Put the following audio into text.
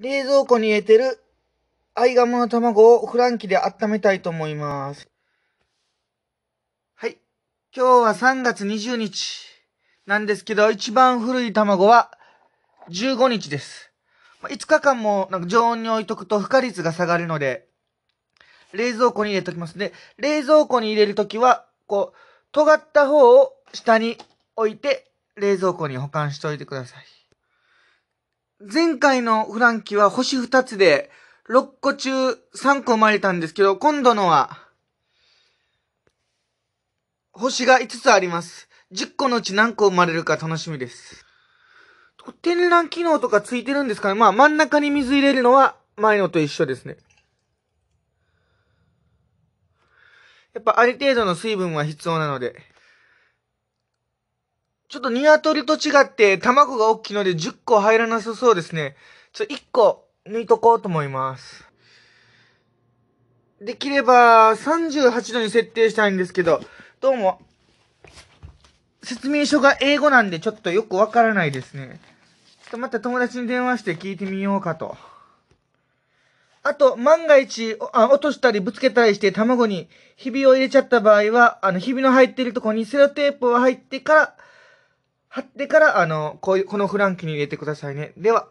冷蔵庫に入れてるアイガモの卵をフランキで温めたいと思います。はい。今日は3月20日なんですけど、一番古い卵は15日です。5日間もなんか常温に置いとくと孵化率が下がるので、冷蔵庫に入れときますで、冷蔵庫に入れるときは、こう、尖った方を下に置いて、冷蔵庫に保管しておいてください。前回のフランキーは星2つで、6個中3個生まれたんですけど、今度のは、星が5つあります。10個のうち何個生まれるか楽しみです。展覧機能とかついてるんですかねまあ真ん中に水入れるのは前のと一緒ですね。やっぱある程度の水分は必要なので。ちょっと鶏と違って卵が大きいので10個入らなさそうですね。ちょ、1個抜いとこうと思います。できれば38度に設定したいんですけど、どうも、説明書が英語なんでちょっとよくわからないですね。ちょっとまた友達に電話して聞いてみようかと。あと、万が一、あ落としたりぶつけたりして卵にひびを入れちゃった場合は、あの、ひびの入ってるとこにセロテープを入ってから、貼ってから、あの、こういう、このフランケに入れてくださいね。では。